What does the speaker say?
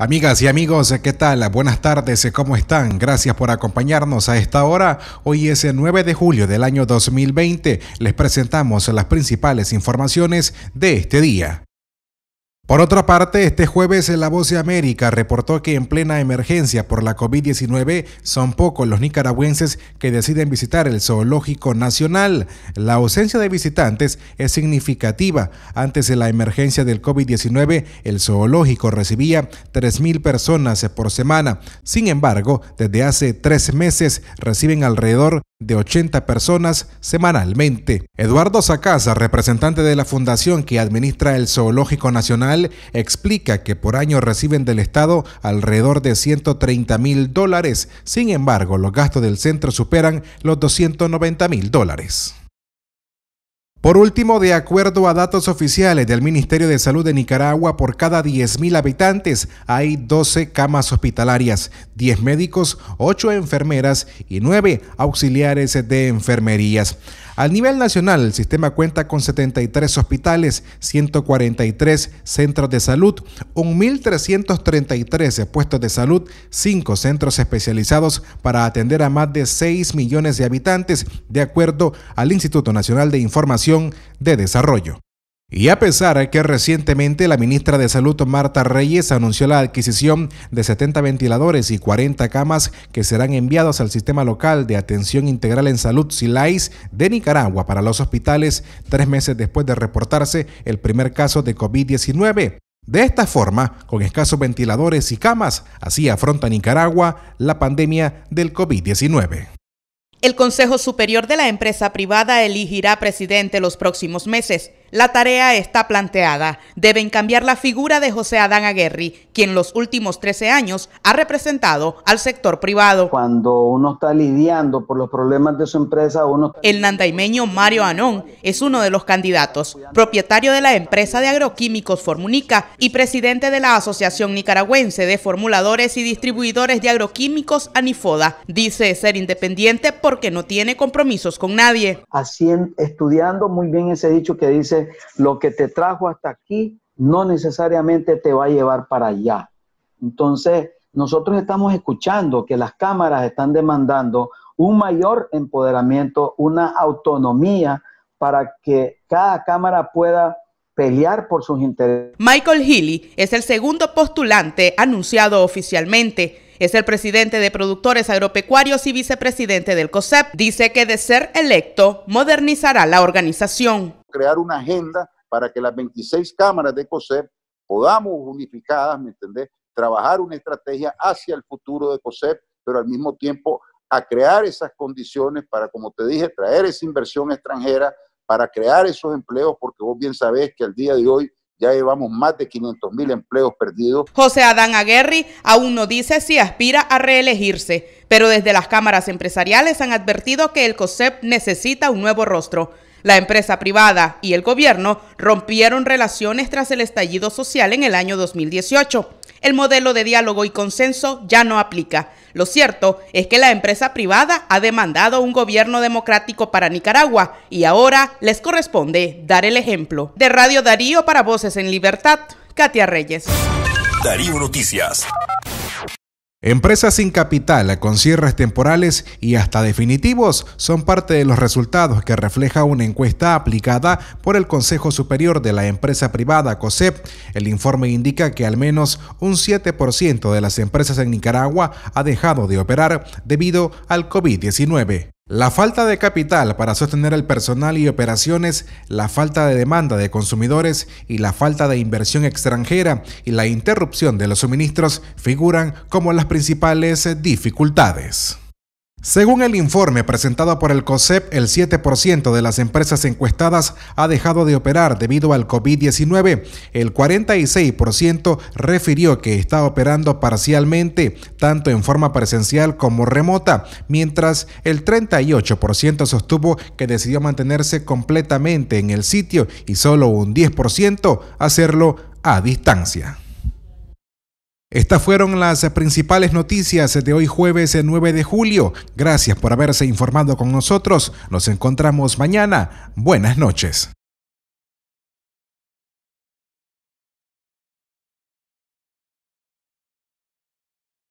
Amigas y amigos, ¿qué tal? Buenas tardes, ¿cómo están? Gracias por acompañarnos a esta hora. Hoy es el 9 de julio del año 2020. Les presentamos las principales informaciones de este día. Por otra parte, este jueves La Voz de América reportó que en plena emergencia por la COVID-19 son pocos los nicaragüenses que deciden visitar el Zoológico Nacional. La ausencia de visitantes es significativa. Antes de la emergencia del COVID-19, el zoológico recibía 3.000 personas por semana. Sin embargo, desde hace tres meses reciben alrededor de 80 personas semanalmente. Eduardo Sacasa, representante de la fundación que administra el Zoológico Nacional, explica que por año reciben del Estado alrededor de 130 mil dólares. Sin embargo, los gastos del centro superan los 290 mil dólares. Por último, de acuerdo a datos oficiales del Ministerio de Salud de Nicaragua, por cada 10.000 habitantes hay 12 camas hospitalarias, 10 médicos, 8 enfermeras y 9 auxiliares de enfermerías. A nivel nacional, el sistema cuenta con 73 hospitales, 143 centros de salud, 1.333 puestos de salud, 5 centros especializados para atender a más de 6 millones de habitantes, de acuerdo al Instituto Nacional de Información de Desarrollo. Y a pesar de que recientemente la ministra de Salud Marta Reyes anunció la adquisición de 70 ventiladores y 40 camas que serán enviados al Sistema Local de Atención Integral en Salud SILAIS de Nicaragua para los hospitales tres meses después de reportarse el primer caso de COVID-19. De esta forma, con escasos ventiladores y camas, así afronta Nicaragua la pandemia del COVID-19. El Consejo Superior de la empresa privada elegirá presidente los próximos meses. La tarea está planteada. Deben cambiar la figura de José Adán Aguerri, quien los últimos 13 años ha representado al sector privado. Cuando uno está lidiando por los problemas de su empresa, uno... El nandaimeño Mario Anón es uno de los candidatos, propietario de la empresa de agroquímicos Formunica y presidente de la Asociación Nicaragüense de Formuladores y Distribuidores de Agroquímicos Anifoda. Dice ser independiente porque no tiene compromisos con nadie. Así, estudiando muy bien ese dicho que dice lo que te trajo hasta aquí no necesariamente te va a llevar para allá. Entonces, nosotros estamos escuchando que las cámaras están demandando un mayor empoderamiento, una autonomía para que cada cámara pueda pelear por sus intereses. Michael Healy es el segundo postulante anunciado oficialmente. Es el presidente de productores agropecuarios y vicepresidente del COSEP. Dice que de ser electo, modernizará la organización crear una agenda para que las 26 cámaras de COSEP podamos unificadas, ¿me entendés? Trabajar una estrategia hacia el futuro de COSEP, pero al mismo tiempo a crear esas condiciones para, como te dije, traer esa inversión extranjera, para crear esos empleos, porque vos bien sabés que al día de hoy ya llevamos más de 500 mil empleos perdidos. José Adán Aguerri aún no dice si aspira a reelegirse, pero desde las cámaras empresariales han advertido que el COSEP necesita un nuevo rostro. La empresa privada y el gobierno rompieron relaciones tras el estallido social en el año 2018. El modelo de diálogo y consenso ya no aplica. Lo cierto es que la empresa privada ha demandado un gobierno democrático para Nicaragua y ahora les corresponde dar el ejemplo. De Radio Darío para Voces en Libertad, Katia Reyes. Darío Noticias. Empresas sin capital, con cierres temporales y hasta definitivos, son parte de los resultados que refleja una encuesta aplicada por el Consejo Superior de la Empresa Privada, COSEP. El informe indica que al menos un 7% de las empresas en Nicaragua ha dejado de operar debido al COVID-19. La falta de capital para sostener el personal y operaciones, la falta de demanda de consumidores y la falta de inversión extranjera y la interrupción de los suministros figuran como las principales dificultades. Según el informe presentado por el COSEP, el 7% de las empresas encuestadas ha dejado de operar debido al COVID-19. El 46% refirió que está operando parcialmente, tanto en forma presencial como remota, mientras el 38% sostuvo que decidió mantenerse completamente en el sitio y solo un 10% hacerlo a distancia. Estas fueron las principales noticias de hoy jueves 9 eh, de julio. Gracias por haberse informado con nosotros. Nos encontramos mañana. Buenas noches.